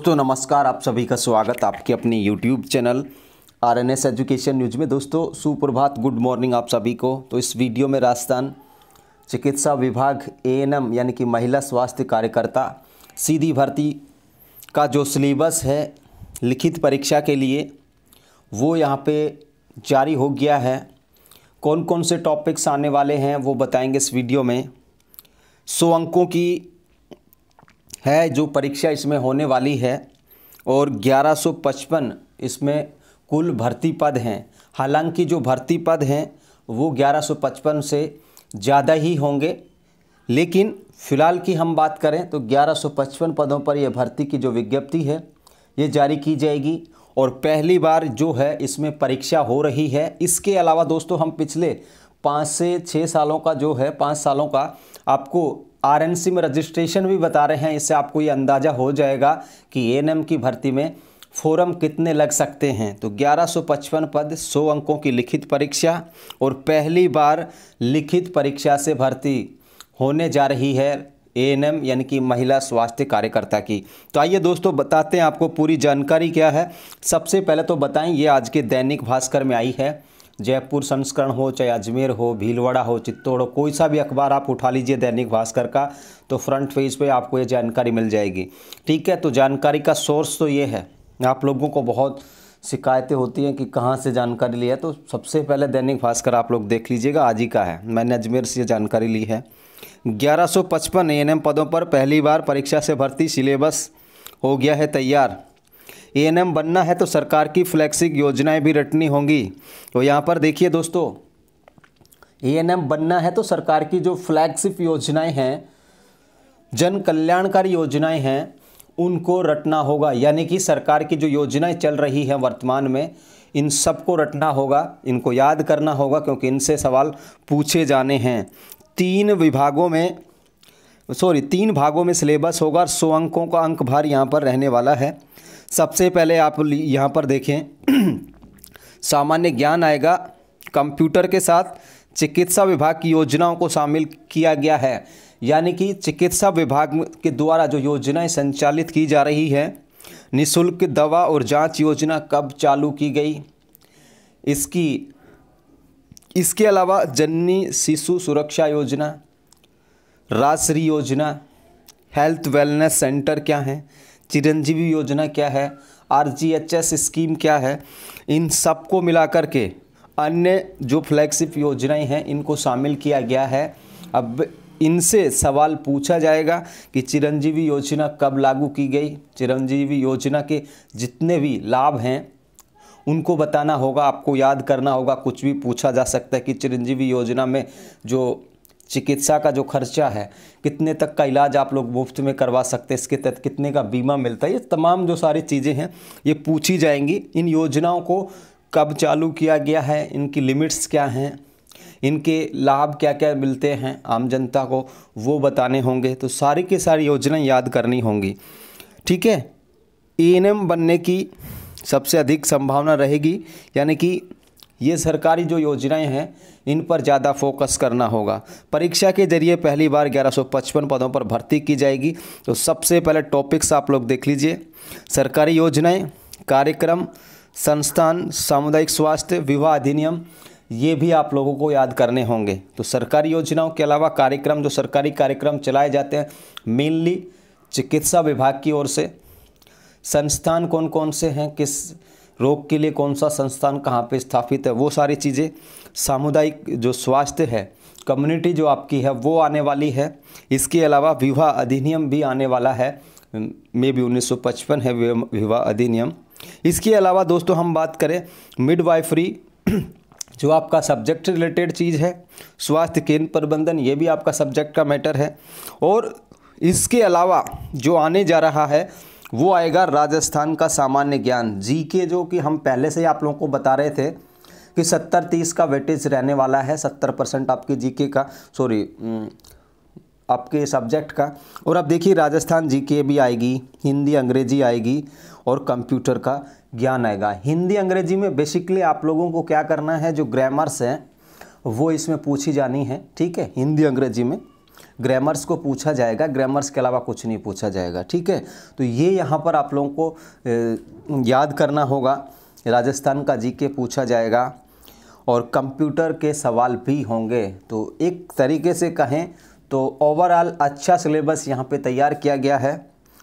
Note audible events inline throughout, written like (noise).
दोस्तों नमस्कार आप सभी का स्वागत आपके अपने YouTube channel R N S education news में दोस्तों सुप्रभात गुड मॉर्निंग आप सभी को तो इस वीडियो में राजस्थान चिकित्सा विभाग एएनएम यानी कि महिला स्वास्थ्य कार्यकर्ता सीधी भर्ती का जो सिलेबस है लिखित परीक्षा के लिए वो यहाँ पे जारी हो गया है कौन कौन से टॉपिक्स आने वाले हैं वो बताएंगे इस वीडियो में सौ अंकों की है जो परीक्षा इसमें होने वाली है और 1155 इसमें कुल भर्ती पद हैं हालांकि जो भर्ती पद हैं वो 1155 से ज़्यादा ही होंगे लेकिन फ़िलहाल की हम बात करें तो 1155 पदों पर यह भर्ती की जो विज्ञप्ति है ये जारी की जाएगी और पहली बार जो है इसमें परीक्षा हो रही है इसके अलावा दोस्तों हम पिछले पाँच से छः सालों का जो है पाँच सालों का आपको आरएनसी में रजिस्ट्रेशन भी बता रहे हैं इससे आपको ये अंदाज़ा हो जाएगा कि ए की भर्ती में फोरम कितने लग सकते हैं तो 1155 पद 100 अंकों की लिखित परीक्षा और पहली बार लिखित परीक्षा से भर्ती होने जा रही है ए यानी कि महिला स्वास्थ्य कार्यकर्ता की तो आइए दोस्तों बताते हैं आपको पूरी जानकारी क्या है सबसे पहले तो बताएं ये आज के दैनिक भास्कर में आई है जयपुर संस्करण हो चाहे अजमेर हो भीलवाड़ा हो चित्तौड़ हो कोई सा भी अखबार आप उठा लीजिए दैनिक भास्कर का तो फ्रंट पेज पे आपको ये जानकारी मिल जाएगी ठीक है तो जानकारी का सोर्स तो ये है आप लोगों को बहुत शिकायतें होती हैं कि कहाँ से जानकारी ली है तो सबसे पहले दैनिक भास्कर आप लोग देख लीजिएगा आज ही का है मैंने अजमेर से जानकारी ली है 1155 एएनएम पदों पर पहली बार परीक्षा से भर्ती सिलेबस हो गया है तैयार ए बनना है तो सरकार की फ्लैक्सिक योजनाएं भी रटनी होंगी तो यहाँ पर देखिए दोस्तों ए बनना है तो सरकार की जो फ्लैगशिप योजनाएं हैं जन कल्याणकारी योजनाएं हैं उनको रटना होगा यानी कि सरकार की जो योजनाएं चल रही हैं वर्तमान में इन सबको रटना होगा इनको याद करना होगा क्योंकि इनसे सवाल पूछे जाने हैं तीन विभागों में सॉरी तीन भागों में सिलेबस होगा और सौ अंकों का अंक भार यहाँ पर रहने वाला है सबसे पहले आप यहाँ पर देखें (clears throat) सामान्य ज्ञान आएगा कंप्यूटर के साथ चिकित्सा विभाग की योजनाओं को शामिल किया गया है यानी कि चिकित्सा विभाग के द्वारा जो योजनाएं संचालित की जा रही हैं निशुल्क दवा और जांच योजना कब चालू की गई इसकी इसके अलावा जननी शिशु सुरक्षा योजना राष्ट्रीय योजना हेल्थ वेलनेस सेंटर क्या हैं चिरंजीवी योजना क्या है एस स्कीम क्या है इन सबको कर के अन्य जो फ्लैगशिप योजनाएं हैं इनको शामिल किया गया है अब इनसे सवाल पूछा जाएगा कि चिरंजीवी योजना कब लागू की गई चिरंजीवी योजना के जितने भी लाभ हैं उनको बताना होगा आपको याद करना होगा कुछ भी पूछा जा सकता है कि चिरंजीवी योजना में जो चिकित्सा का जो खर्चा है कितने तक का इलाज आप लोग मुफ्त में करवा सकते हैं इसके तहत कितने का बीमा मिलता है ये तमाम जो सारी चीज़ें हैं ये पूछी जाएंगी इन योजनाओं को कब चालू किया गया है इनकी लिमिट्स क्या हैं इनके लाभ क्या क्या मिलते हैं आम जनता को वो बताने होंगे तो सारी की सारी योजनाएं याद करनी होंगी ठीक है ए बनने की सबसे अधिक संभावना रहेगी यानी कि ये सरकारी जो योजनाएं हैं इन पर ज़्यादा फोकस करना होगा परीक्षा के जरिए पहली बार 1155 पदों पर भर्ती की जाएगी तो सबसे पहले टॉपिक्स आप लोग देख लीजिए सरकारी योजनाएं कार्यक्रम संस्थान सामुदायिक स्वास्थ्य विवाह अधिनियम ये भी आप लोगों को याद करने होंगे तो सरकारी योजनाओं के अलावा कार्यक्रम जो सरकारी कार्यक्रम चलाए जाते हैं मेनली चिकित्सा विभाग की ओर से संस्थान कौन कौन से हैं किस रोग के लिए कौन सा संस्थान कहाँ पे स्थापित है वो सारी चीज़ें सामुदायिक जो स्वास्थ्य है कम्युनिटी जो आपकी है वो आने वाली है इसके अलावा विवाह अधिनियम भी आने वाला है मे भी 1955 है विवाह अधिनियम इसके अलावा दोस्तों हम बात करें मिडवाइफरी जो आपका सब्जेक्ट रिलेटेड चीज़ है स्वास्थ्य केंद्र प्रबंधन ये भी आपका सब्जेक्ट का मैटर है और इसके अलावा जो आने जा रहा है वो आएगा राजस्थान का सामान्य ज्ञान जी के जो कि हम पहले से ही आप लोगों को बता रहे थे कि सत्तर तीस का वेटेज रहने वाला है सत्तर परसेंट आपके के का सॉरी आपके सब्जेक्ट का और अब देखिए राजस्थान के भी आएगी हिंदी अंग्रेजी आएगी और कंप्यूटर का ज्ञान आएगा हिंदी अंग्रेजी में बेसिकली आप लोगों को क्या करना है जो ग्रामर्स हैं वो इसमें पूछी जानी है ठीक है हिंदी अंग्रेजी में ग्रामर्स को पूछा जाएगा ग्रामर्स के अलावा कुछ नहीं पूछा जाएगा ठीक है तो ये यहाँ पर आप लोगों को याद करना होगा राजस्थान का जी के पूछा जाएगा और कंप्यूटर के सवाल भी होंगे तो एक तरीके से कहें तो ओवरऑल अच्छा सिलेबस यहाँ पे तैयार किया गया है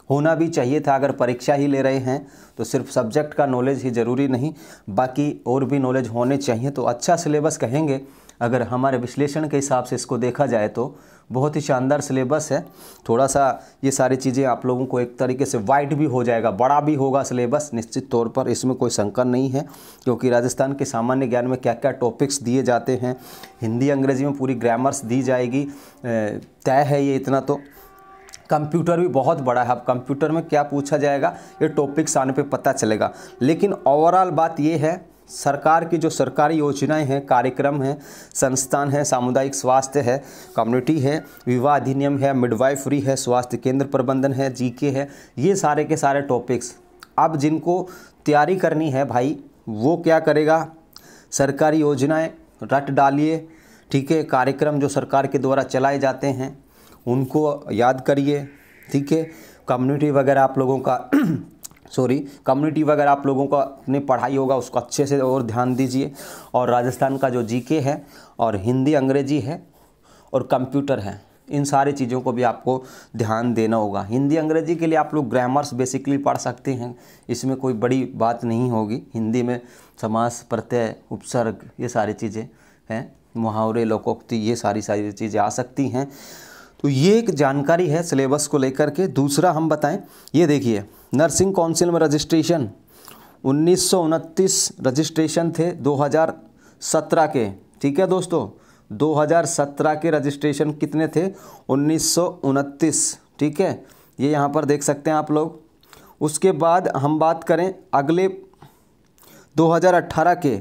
होना भी चाहिए था अगर परीक्षा ही ले रहे हैं तो सिर्फ सब्जेक्ट का नॉलेज ही ज़रूरी नहीं बाकी और भी नॉलेज होने चाहिए तो अच्छा सिलेबस कहेंगे अगर हमारे विश्लेषण के हिसाब से इसको देखा जाए तो बहुत ही शानदार सिलेबस है थोड़ा सा ये सारी चीज़ें आप लोगों को एक तरीके से वाइड भी हो जाएगा बड़ा भी होगा सिलेबस निश्चित तौर पर इसमें कोई शंकर नहीं है क्योंकि राजस्थान के सामान्य ज्ञान में क्या क्या टॉपिक्स दिए जाते हैं हिंदी अंग्रेजी में पूरी ग्रामर्स दी जाएगी तय है ये इतना तो कंप्यूटर भी बहुत बड़ा है अब कंप्यूटर में क्या पूछा जाएगा ये टॉपिक्स आने पे पता चलेगा लेकिन ओवरऑल बात ये है सरकार की जो सरकारी योजनाएं हैं कार्यक्रम हैं संस्थान हैं सामुदायिक स्वास्थ्य है कम्युनिटी है विवाह अधिनियम है मिडवाइफरी है स्वास्थ्य केंद्र प्रबंधन है जीके है ये सारे के सारे टॉपिक्स अब जिनको तैयारी करनी है भाई वो क्या करेगा सरकारी योजनाएं रट डालिए ठीक है कार्यक्रम जो सरकार के द्वारा चलाए जाते हैं उनको याद करिए ठीक है कम्युनिटी वगैरह आप लोगों का (clears throat) सॉरी कम्युनिटी वगैरह आप लोगों का अपनी पढ़ाई होगा उसको अच्छे से और ध्यान दीजिए और राजस्थान का जो जीके है और हिंदी अंग्रेजी है और कंप्यूटर है इन सारी चीज़ों को भी आपको ध्यान देना होगा हिंदी अंग्रेजी के लिए आप लोग ग्रामर्स बेसिकली पढ़ सकते हैं इसमें कोई बड़ी बात नहीं होगी हिंदी में समास प्रत्यय उपसर्ग ये सारी चीज़ें हैं मुहावरे लोकोक्ति ये सारी सारी चीज़ें आ सकती हैं तो ये एक जानकारी है सिलेबस को लेकर के दूसरा हम बताएं ये देखिए नर्सिंग काउंसिल में रजिस्ट्रेशन उन्नीस रजिस्ट्रेशन थे 2017 के ठीक है दोस्तों 2017 के रजिस्ट्रेशन कितने थे उन्नीस ठीक है ये यहाँ पर देख सकते हैं आप लोग उसके बाद हम बात करें अगले 2018 के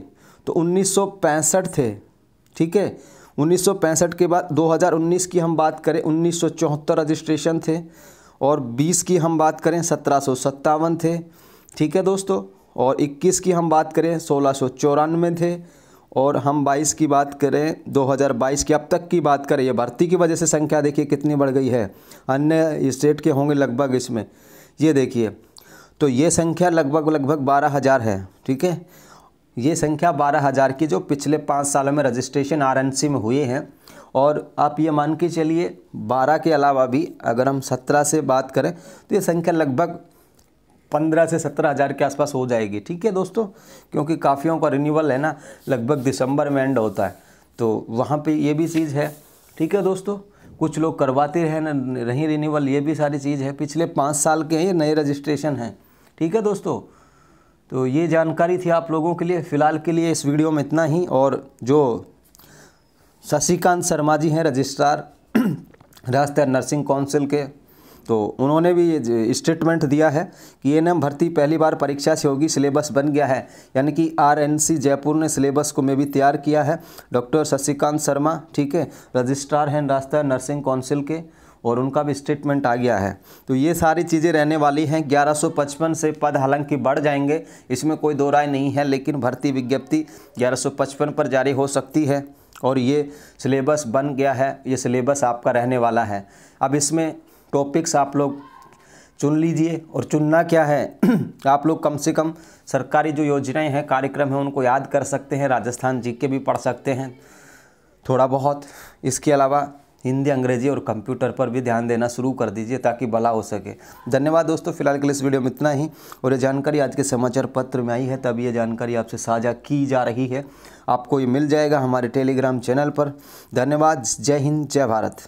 तो 1965 थे ठीक है उन्नीस के बाद 2019 की हम बात करें उन्नीस रजिस्ट्रेशन थे और 20 की हम बात करें सत्रह थे ठीक है दोस्तों और 21 की हम बात करें सोलह थे और हम 22 की बात करें 2022 की अब तक की बात करें ये भर्ती की वजह से संख्या देखिए कितनी बढ़ गई है अन्य स्टेट के होंगे लगभग इसमें ये देखिए तो ये संख्या लगभग लगभग बारह हज़ार है ठीक है ये संख्या बारह हज़ार की जो पिछले पाँच सालों में रजिस्ट्रेशन सी में हुए हैं और आप ये मान के चलिए बारह के अलावा भी अगर हम सत्रह से बात करें तो ये संख्या लगभग पंद्रह से सत्रह हज़ार के आसपास हो जाएगी ठीक है दोस्तों क्योंकि काफ़ियों का रिन्यूअल है ना लगभग दिसंबर में एंड होता है तो वहाँ पर ये भी चीज़ है ठीक है दोस्तों कुछ लोग करवाते ना नहीं रिन्यूअल ये भी सारी चीज़ है पिछले पाँच साल के ये नए रजिस्ट्रेशन हैं ठीक है दोस्तों तो ये जानकारी थी आप लोगों के लिए फ़िलहाल के लिए इस वीडियो में इतना ही और जो शशिकांत शर्मा जी हैं रजिस्ट्रार (clears throat) राजस्थान नर्सिंग काउंसिल के तो उन्होंने भी स्टेटमेंट दिया है कि एन भर्ती पहली बार परीक्षा से होगी सिलेबस बन गया है यानी कि आरएनसी जयपुर ने सिलेबस को में भी तैयार किया है डॉक्टर शशिकांत शर्मा ठीक है रजिस्ट्रार हैं राजस्थान नर्सिंग काउंसिल के और उनका भी स्टेटमेंट आ गया है तो ये सारी चीज़ें रहने वाली हैं ग्यारह से पद हालांकि बढ़ जाएंगे इसमें कोई दो राय नहीं है लेकिन भर्ती विज्ञप्ति ग्यारह पर जारी हो सकती है और ये सिलेबस बन गया है ये सिलेबस आपका रहने वाला है अब इसमें टॉपिक्स आप लोग चुन लीजिए और चुनना क्या है (clears throat) आप लोग कम से कम सरकारी जो योजनाएं हैं कार्यक्रम हैं उनको याद कर सकते हैं राजस्थान जी के भी पढ़ सकते हैं थोड़ा बहुत इसके अलावा हिंदी अंग्रेजी और कंप्यूटर पर भी ध्यान देना शुरू कर दीजिए ताकि भला हो सके धन्यवाद दोस्तों फिलहाल के लिए इस वीडियो में इतना ही और ये जानकारी आज के समाचार पत्र में आई है तब ये जानकारी आपसे साझा की जा रही है आपको ये मिल जाएगा हमारे टेलीग्राम चैनल पर धन्यवाद जय हिंद जय भारत